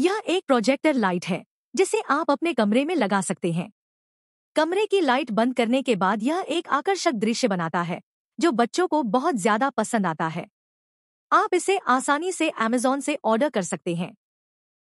यह एक projector light है जिसे आप अपने कमरे में लगा सकते हैं कमरे की लाइट बंद करने के बाद यह एक आकर्षक दृश्य बनाता है जो बच्चों को बहुत ज्यादा पसंद आता है आप इसे आसानी से अमेजोन से ऑर्डर कर सकते हैं